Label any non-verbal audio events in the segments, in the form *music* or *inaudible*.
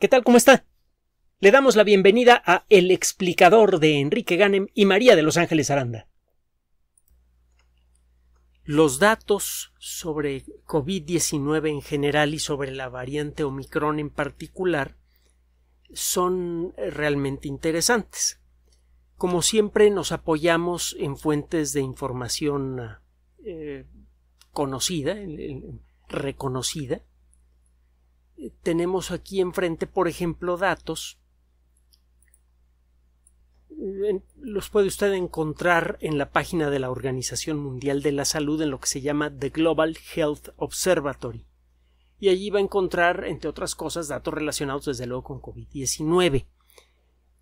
¿Qué tal? ¿Cómo está? Le damos la bienvenida a El explicador de Enrique Ganem y María de Los Ángeles Aranda. Los datos sobre COVID-19 en general y sobre la variante Omicron en particular son eh, realmente interesantes. Como siempre nos apoyamos en fuentes de información eh, conocida, reconocida, tenemos aquí enfrente, por ejemplo, datos. Los puede usted encontrar en la página de la Organización Mundial de la Salud en lo que se llama The Global Health Observatory. Y allí va a encontrar, entre otras cosas, datos relacionados desde luego con COVID-19.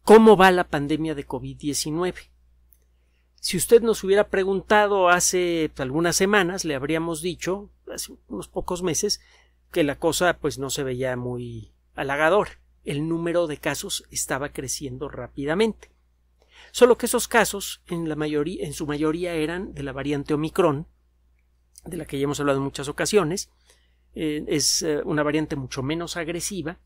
¿Cómo va la pandemia de COVID-19? Si usted nos hubiera preguntado hace pues, algunas semanas, le habríamos dicho, hace unos pocos meses, que la cosa pues no se veía muy halagador. El número de casos estaba creciendo rápidamente. Solo que esos casos en, la mayoría, en su mayoría eran de la variante Omicron, de la que ya hemos hablado en muchas ocasiones. Eh, es eh, una variante mucho menos agresiva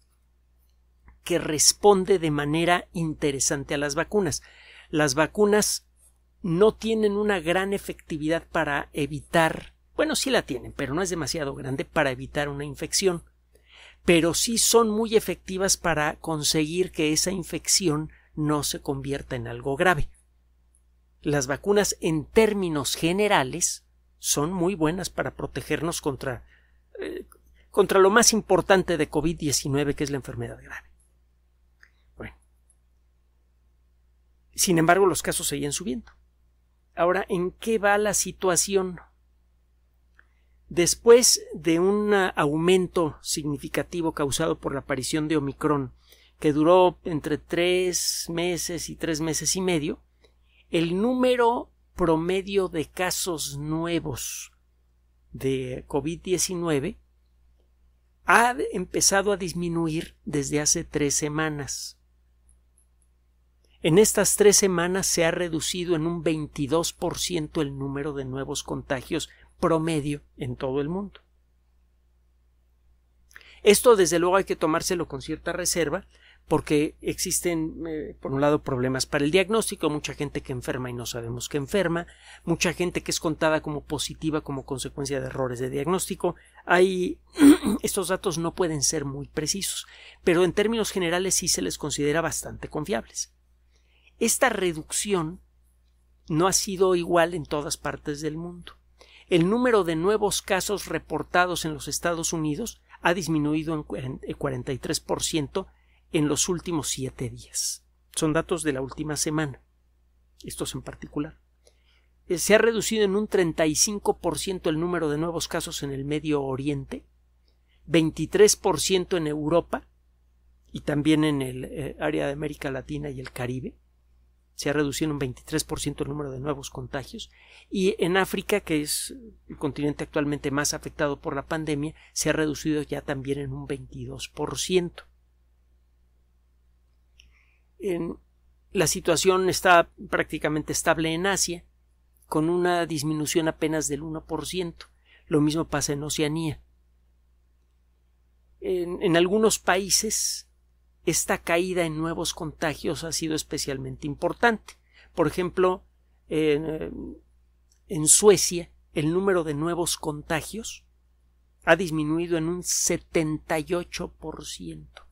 que responde de manera interesante a las vacunas. Las vacunas no tienen una gran efectividad para evitar bueno, sí la tienen, pero no es demasiado grande para evitar una infección. Pero sí son muy efectivas para conseguir que esa infección no se convierta en algo grave. Las vacunas en términos generales son muy buenas para protegernos contra, eh, contra lo más importante de COVID-19, que es la enfermedad grave. Bueno. Sin embargo, los casos seguían subiendo. Ahora, ¿en qué va la situación? Después de un aumento significativo causado por la aparición de Omicron, que duró entre tres meses y tres meses y medio, el número promedio de casos nuevos de COVID-19 ha empezado a disminuir desde hace tres semanas. En estas tres semanas se ha reducido en un 22% el número de nuevos contagios promedio en todo el mundo. Esto desde luego hay que tomárselo con cierta reserva porque existen, eh, por un lado, problemas para el diagnóstico, mucha gente que enferma y no sabemos que enferma, mucha gente que es contada como positiva como consecuencia de errores de diagnóstico. Hay *clears throat* estos datos no pueden ser muy precisos, pero en términos generales sí se les considera bastante confiables. Esta reducción no ha sido igual en todas partes del mundo el número de nuevos casos reportados en los Estados Unidos ha disminuido en 43% eh, en los últimos siete días. Son datos de la última semana, estos en particular. Eh, se ha reducido en un 35% el número de nuevos casos en el Medio Oriente, 23% en Europa y también en el eh, área de América Latina y el Caribe, se ha reducido en un 23% el número de nuevos contagios y en África, que es el continente actualmente más afectado por la pandemia, se ha reducido ya también en un 22%. En, la situación está prácticamente estable en Asia, con una disminución apenas del 1%. Lo mismo pasa en Oceanía. en algunos países esta caída en nuevos contagios ha sido especialmente importante. Por ejemplo, en, eh, Suecia, el número de nuevos contagios ha disminuido en un 78%.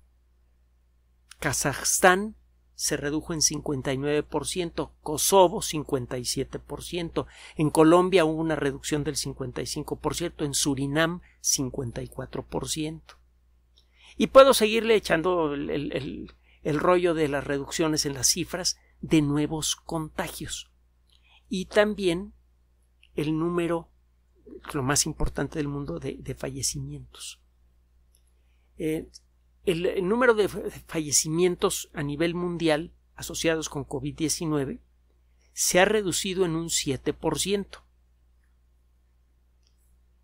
Kazajstán se redujo en 59%, Kosovo 57%, en Colombia hubo una reducción del 55%, en Surinam 54%. Y puedo seguirle echando el, rollo de las reducciones en las cifras de nuevos contagios. Y también el número, lo más importante del mundo, de, fallecimientos. Eh, el, el, número de fallecimientos a nivel mundial asociados con COVID-19 se ha reducido en un 7%.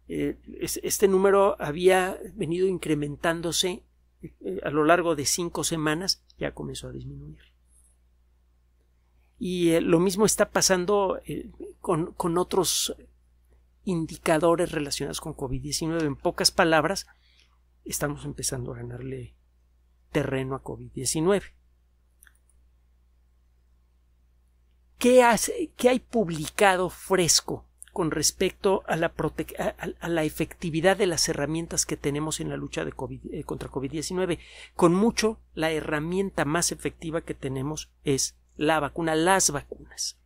Eh, este número había venido incrementándose eh, a lo largo de cinco semanas, ya comenzó a disminuir. Y eh, lo mismo está pasando con, otros indicadores relacionados con COVID-19. En pocas palabras, estamos empezando a ganarle terreno a COVID-19. ¿Qué, ¿Qué hay publicado fresco con respecto a la, efectividad de las herramientas que tenemos en la lucha de eh, contra COVID-19. Con mucho, la herramienta más efectiva que tenemos es la vacuna, las vacunas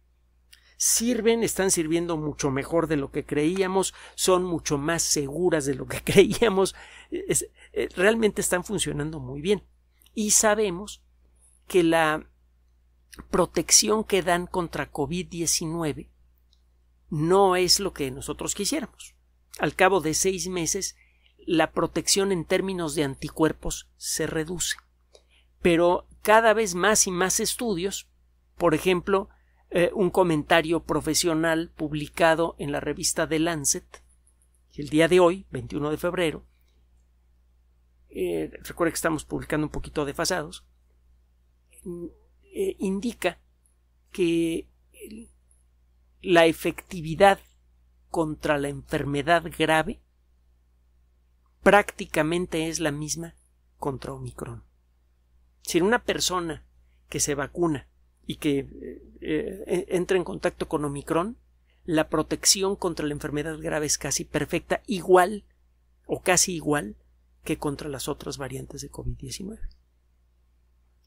sirven, están sirviendo mucho mejor de lo que creíamos, son mucho más seguras de lo que *laughs* creíamos, eh, realmente están funcionando muy bien. Y sabemos que la protección que dan contra COVID-19 no es lo que nosotros quisiéramos. Al cabo de seis meses, la protección en términos de anticuerpos se reduce. Pero cada vez más y más estudios, por ejemplo, eh, un comentario profesional publicado en la revista The Lancet, el día de hoy, 21 de febrero, eh, que estamos publicando un poquito de fasados, eh, indica que la efectividad contra la enfermedad grave prácticamente es la misma contra Omicron. Si una persona que se vacuna y que eh, eh, e-, entra en contacto con Omicron, la protección contra la enfermedad grave es casi perfecta, igual o casi igual que contra las otras variantes de COVID-19.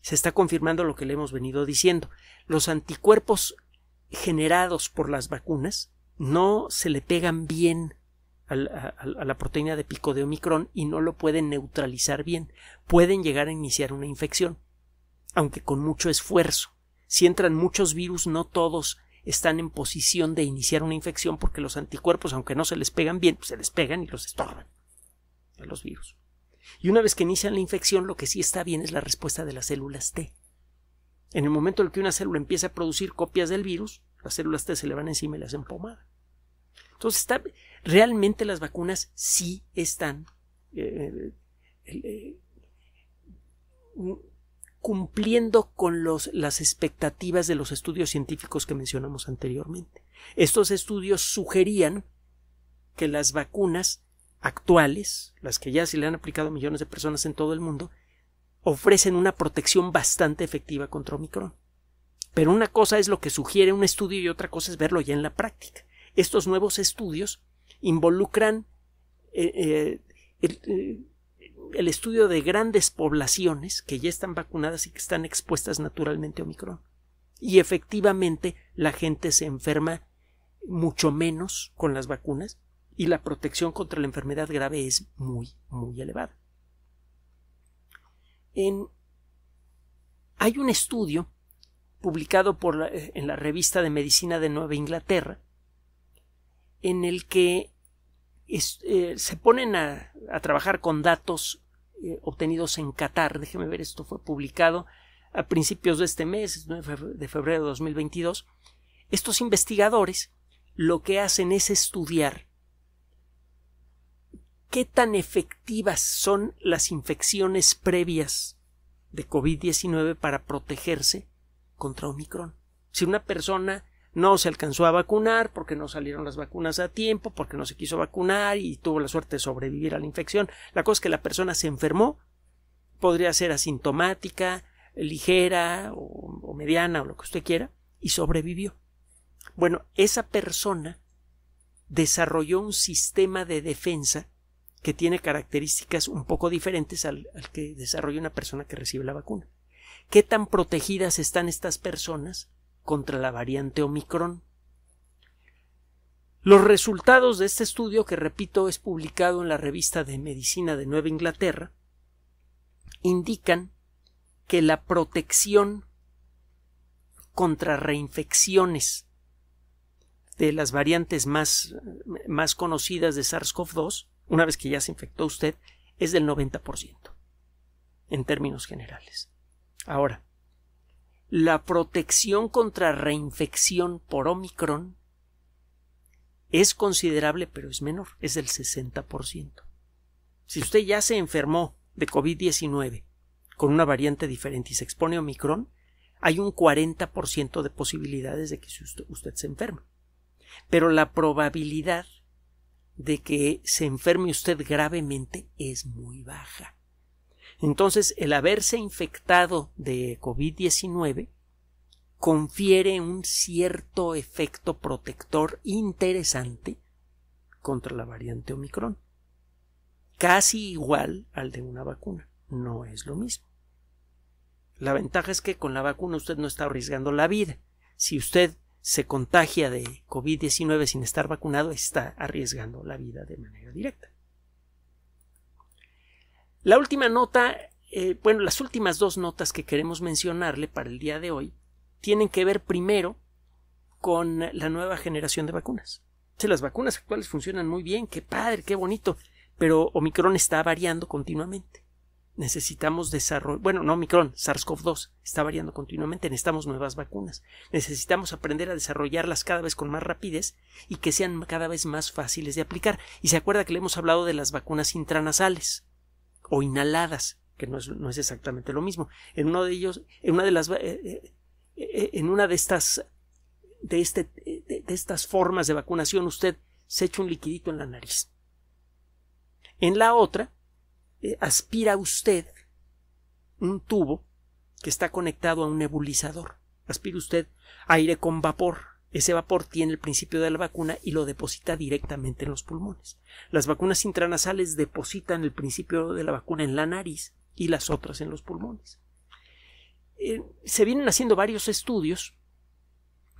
Se está confirmando lo que le hemos venido diciendo. Los anticuerpos generados por las vacunas no se le pegan bien a, la proteína de pico de Omicron y no lo pueden neutralizar bien. Pueden llegar a iniciar una infección, aunque con mucho esfuerzo. Si entran muchos virus, no todos están en posición de iniciar una infección porque los anticuerpos, aunque no se les pegan bien, pues se les pegan y los estorban a los virus. Y una vez que inician la infección, lo que sí está bien es la respuesta de las células T. En el momento en que una célula empieza a producir copias del virus, las células se le van encima y le hacen pomada. Entonces, realmente las vacunas sí están eh, eh, cumpliendo con las expectativas de los estudios científicos que mencionamos anteriormente. Estos estudios sugerían que las vacunas actuales, las que ya se le han aplicado a millones de personas en todo el mundo, ofrecen una protección bastante efectiva contra Omicron. Pero una cosa es lo que sugiere un estudio y otra cosa es verlo ya en la práctica. Estos nuevos estudios involucran eh, eh, eh, el, estudio de grandes poblaciones que ya están vacunadas y que están expuestas naturalmente a Omicron. Y efectivamente la gente se enferma mucho menos con las vacunas y la protección contra la enfermedad grave es muy, muy elevada hay un estudio publicado eh, en la revista de medicina de Nueva Inglaterra en el que eh, se ponen a, trabajar con datos eh, obtenidos en Qatar. Déjeme ver, esto fue publicado a principios de este mes, de febrero de 2022. Estos investigadores lo que hacen es estudiar qué tan efectivas son las infecciones previas de COVID-19 para protegerse contra Omicron. Si una persona no se alcanzó a vacunar porque no salieron las vacunas a tiempo, porque no se quiso vacunar y tuvo la suerte de sobrevivir a la infección, la cosa es que la persona se enfermó, podría ser asintomática, ligera o, o mediana o lo que usted quiera, y sobrevivió. Bueno, esa persona desarrolló un sistema de defensa que tiene características un poco diferentes al, que desarrolla una persona que recibe la vacuna. ¿Qué tan protegidas están estas personas contra la variante Omicron? Los resultados de este estudio, que repito es publicado en la revista de Medicina de Nueva Inglaterra, indican que la protección contra reinfecciones de las variantes más, más conocidas de SARS-CoV-2 una vez que ya se infectó usted, es del 90%, en términos generales. Ahora, la protección contra reinfección por Omicron es considerable, pero es menor, es del 60%. Si usted ya se enfermó de COVID-19 con una variante diferente y se expone a Omicron, hay un 40% de posibilidades de que usted se enferme. Pero la probabilidad de que se enferme usted gravemente es muy baja. Entonces, el haberse infectado de COVID-19 confiere un cierto efecto protector interesante contra la variante Omicron, casi igual al de una vacuna. No es lo mismo. La ventaja es que con la vacuna usted no está arriesgando la vida. Si usted se contagia de COVID-19 sin estar vacunado está arriesgando la vida de manera directa. La última nota, eh, bueno, las últimas dos notas que queremos mencionarle para el día de hoy tienen que ver primero con la nueva generación de vacunas. las vacunas actuales funcionan muy bien, qué padre, qué bonito, pero Omicron está variando continuamente necesitamos desarrollar, bueno, no Micron, SARS-CoV-2 está variando continuamente, necesitamos nuevas vacunas, necesitamos aprender a desarrollarlas cada vez con más rapidez y que sean cada vez más fáciles de aplicar. Y se acuerda que le hemos hablado de las vacunas intranasales o inhaladas, que no es, no es exactamente lo mismo. En uno de ellos, en una de las, eh, eh, eh, en una de estas, de, este, de estas formas de vacunación, usted se echa un liquidito en la nariz. En la otra, eh, aspira usted un tubo que está conectado a un nebulizador. Aspira usted aire con vapor. Ese vapor tiene el principio de la vacuna y lo deposita directamente en los pulmones. Las vacunas intranasales depositan el principio de la vacuna en la nariz y las otras en los pulmones. Eh, se vienen haciendo varios estudios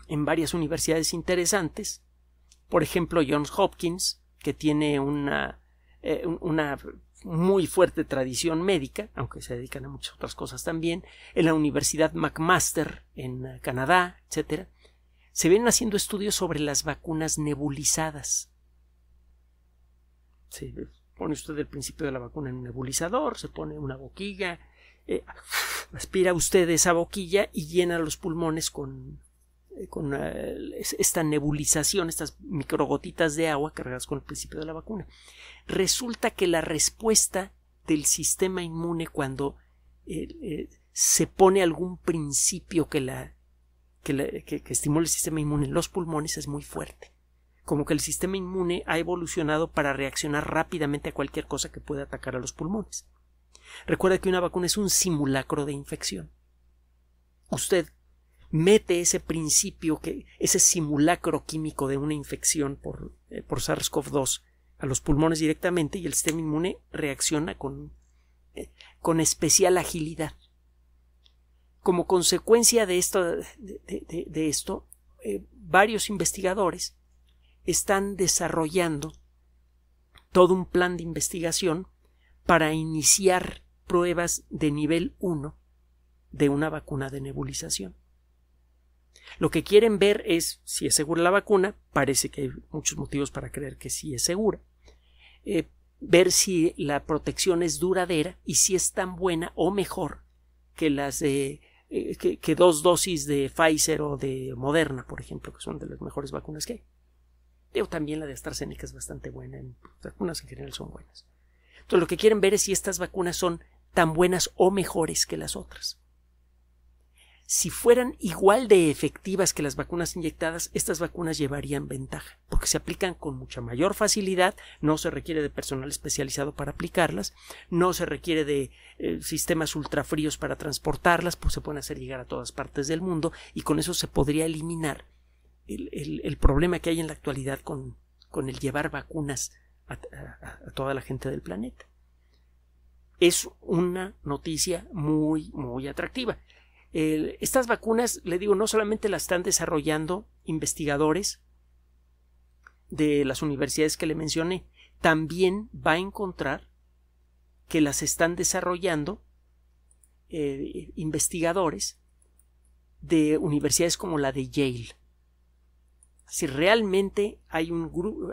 en varias universidades interesantes. Por ejemplo, Johns Hopkins, que tiene una, eh, una muy fuerte tradición médica, aunque se dedican a muchas otras cosas también, en la Universidad McMaster en eh, Canadá, etcétera, se vienen haciendo estudios sobre las vacunas nebulizadas. Se pone usted el principio de la vacuna en un nebulizador, se pone una boquilla, eh, aspira usted esa boquilla y llena los pulmones con eh, con esta nebulización, estas microgotitas de agua cargadas con el principio de la vacuna. Resulta que la respuesta del sistema inmune cuando eh, eh, se pone algún principio que, la, que estimula el sistema inmune en los pulmones es muy fuerte. Como que el sistema inmune ha evolucionado para reaccionar rápidamente a cualquier cosa que pueda atacar a los pulmones. Recuerda que una vacuna es un simulacro de infección. Usted mete ese principio, que, ese simulacro químico de una infección por, eh, SARS-CoV-2 a los pulmones directamente y el sistema inmune reacciona con, eh, especial agilidad. Como consecuencia de esto, de, esto eh, varios investigadores están desarrollando todo un plan de investigación para iniciar pruebas de nivel 1 de una vacuna de nebulización. Lo que quieren ver es si es segura la vacuna, parece que hay muchos motivos para creer que sí es segura, eh, ver si la protección es duradera y si es tan buena o mejor que las de eh, que, dos dosis de Pfizer o de Moderna, por ejemplo, que son de las mejores vacunas que hay. también la de AstraZeneca es bastante buena, en, las vacunas en general son buenas. Entonces, lo que quieren ver es si estas vacunas son tan buenas o mejores que las otras si fueran igual de efectivas que las vacunas inyectadas, estas vacunas llevarían ventaja, porque se aplican con mucha mayor facilidad, no se requiere de personal especializado para aplicarlas, no se requiere de eh, sistemas ultrafríos para transportarlas, pues se pueden hacer llegar a todas partes del mundo y con eso se podría eliminar el, problema que hay en la actualidad con, el llevar vacunas a toda la gente del planeta. Es una noticia muy, muy atractiva estas vacunas, le digo, no solamente las están desarrollando investigadores de las universidades que le mencioné, también va a encontrar que las están desarrollando eh, investigadores de universidades como la de Yale. Si realmente hay,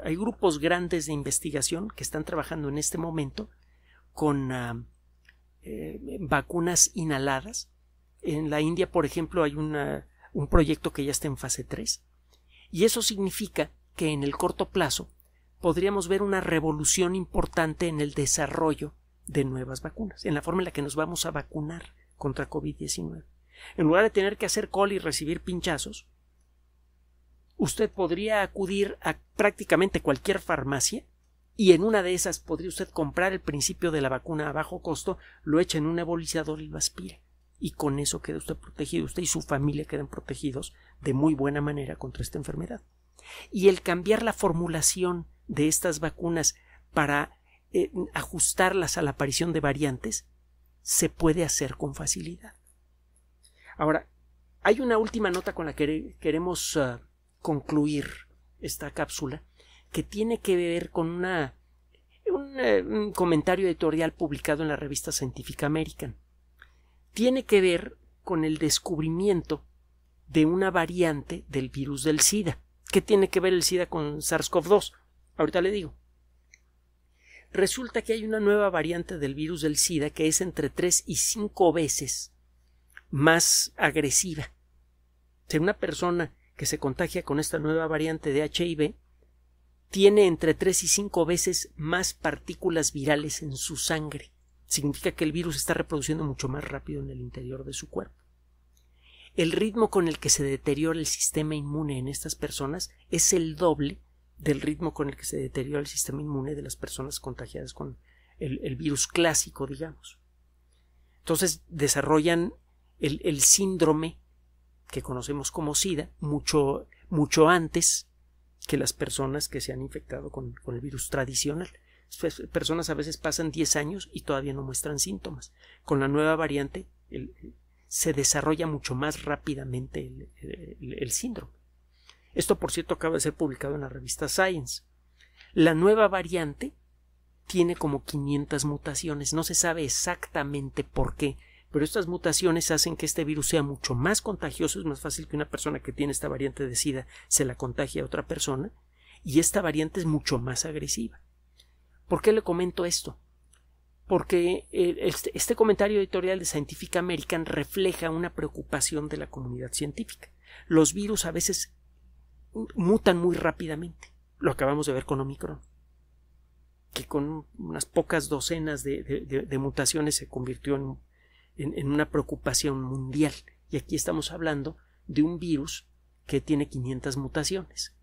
hay grupos grandes de investigación que están trabajando en este momento con ah, eh, vacunas inhaladas en la India, por ejemplo, hay un proyecto que ya está en fase 3. Y eso significa que en el corto plazo podríamos ver una revolución importante en el desarrollo de nuevas vacunas, en la forma en la que nos vamos a vacunar contra COVID-19. En lugar de tener que hacer col y recibir pinchazos, usted podría acudir a prácticamente cualquier farmacia y en una de esas podría usted comprar el principio de la vacuna a bajo costo, lo echa en un nebulizador y lo aspira y con eso queda usted protegido, usted y su familia quedan protegidos de muy buena manera contra esta enfermedad. Y el cambiar la formulación de estas vacunas para eh, ajustarlas a la aparición de variantes se puede hacer con facilidad. Ahora, hay una última nota con la que queremos eh, concluir esta cápsula que tiene que ver con una, un, eh, comentario editorial publicado en la revista científica American tiene que ver con el descubrimiento de una variante del virus del SIDA. ¿Qué tiene que ver el SIDA con SARS-CoV-2? Ahorita le digo. Resulta que hay una nueva variante del virus del SIDA que es entre 3 y 5 veces más agresiva. Si una persona que se contagia con esta nueva variante de HIV tiene entre 3 y 5 veces más partículas virales en su sangre significa que el virus está reproduciendo mucho más rápido en el interior de su cuerpo. El ritmo con el que se deteriora el sistema inmune en estas personas es el doble del ritmo con el que se deteriora el sistema inmune de las personas contagiadas con el, virus clásico, digamos. Entonces desarrollan el, síndrome que conocemos como SIDA mucho, mucho antes que las personas que se han infectado con el virus tradicional. Pues, personas a veces pasan 10 años y todavía no muestran síntomas. Con la nueva variante se desarrolla mucho más rápidamente el, el síndrome. Esto, por cierto, acaba de ser publicado en la revista Science. La nueva variante tiene como 500 mutaciones. No se sabe exactamente por qué, pero estas mutaciones hacen que este virus sea mucho más contagioso. Es más fácil que una persona que tiene esta variante de SIDA se la contagie a otra persona. Y esta variante es mucho más agresiva. ¿Por qué le comento esto? Porque eh, este, este comentario editorial de Scientific American refleja una preocupación de la comunidad científica. Los virus a veces mutan muy rápidamente. Lo acabamos de ver con Omicron, que con unas pocas docenas de, mutaciones se convirtió en, una preocupación mundial. Y aquí estamos hablando de un virus que tiene 500 mutaciones.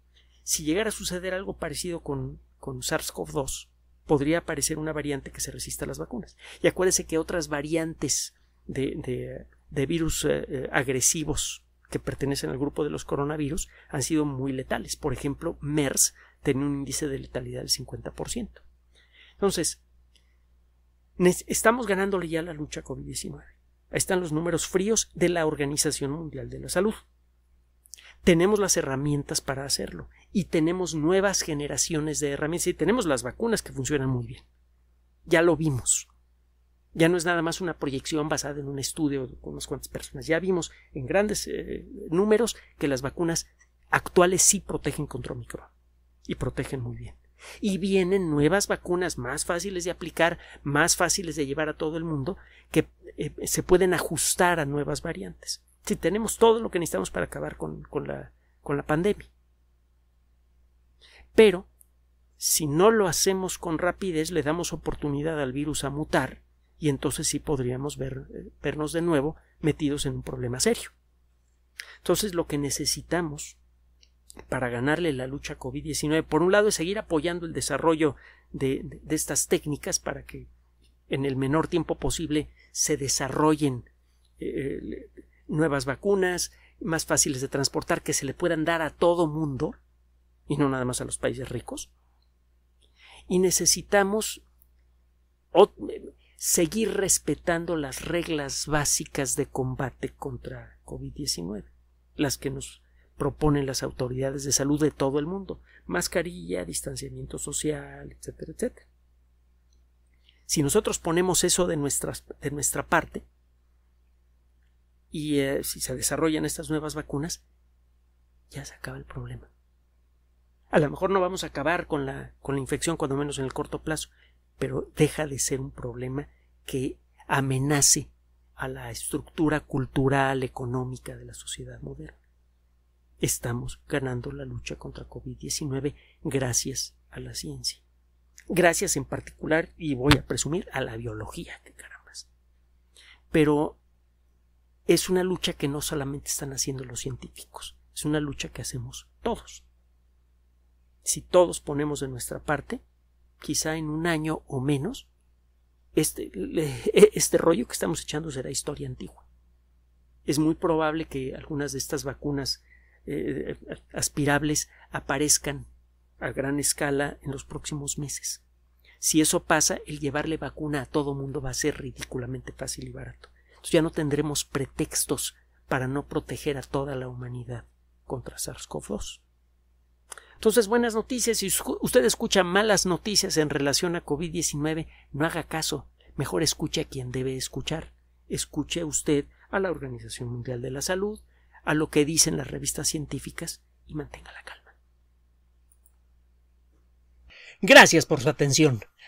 Si llegara a suceder algo parecido con, con SARS-CoV-2, podría aparecer una variante que se resista a las vacunas. Y acuérdese que otras variantes de, virus eh, eh, agresivos que pertenecen al grupo de los coronavirus han sido muy letales. Por ejemplo, MERS tenía un índice de letalidad del 50%. Entonces, estamos ganándole ya la lucha COVID-19. Ahí están los números fríos de la Organización Mundial de la Salud tenemos las herramientas para hacerlo y tenemos nuevas generaciones de herramientas y tenemos las vacunas que funcionan muy bien. Ya lo vimos. Ya no es nada más una proyección basada en un estudio con unas cuantas personas. Ya vimos en grandes eh, números que las vacunas actuales sí protegen contra micro y protegen muy bien. Y vienen nuevas vacunas más fáciles de aplicar, más fáciles de llevar a todo el mundo, que eh, se pueden ajustar a nuevas variantes si tenemos todo lo que necesitamos para acabar con, la, con la pandemia. Pero, si no lo hacemos con rapidez, le damos oportunidad al virus a mutar y entonces sí podríamos eh, vernos de nuevo metidos en un problema serio. Entonces, lo que necesitamos para ganarle la lucha COVID-19, por un lado, es seguir apoyando el desarrollo de, de, estas técnicas para que en el menor tiempo posible se desarrollen eh, eh, nuevas vacunas, más fáciles de transportar, que se le puedan dar a todo mundo, y no nada más a los países ricos. Y necesitamos seguir respetando las reglas básicas de combate contra COVID-19, las que nos proponen las autoridades de salud de todo el mundo. Mascarilla, distanciamiento social, etcétera, etcétera. Si nosotros ponemos eso de, de nuestra parte, y eh, si se desarrollan estas nuevas vacunas, ya se acaba el problema. A lo mejor no vamos a acabar con la, con la infección, cuando menos en el corto plazo, pero deja de ser un problema que amenace a la estructura cultural, económica de la sociedad moderna. Estamos ganando la lucha contra COVID-19 gracias a la ciencia. Gracias en particular, y voy a presumir, a la biología, que caramba. Pero es una lucha que no solamente están haciendo los científicos, es una lucha que hacemos todos. Si todos ponemos de nuestra parte, quizá en un año o menos, este, *laughs* este rollo que estamos echando será historia antigua. Es muy probable que algunas de estas vacunas eh, aspirables aparezcan a gran escala en los próximos meses. Si eso pasa, el llevarle vacuna a todo mundo va a ser ridículamente fácil y barato ya no tendremos pretextos para no proteger a toda la humanidad contra SARS-CoV-2. Entonces, buenas noticias. Si usted escucha malas noticias en relación a COVID-19, no haga caso. Mejor escuche a quien debe escuchar. Escuche usted a la Organización Mundial de la Salud, a lo que dicen las revistas científicas y mantenga la calma. Gracias por su atención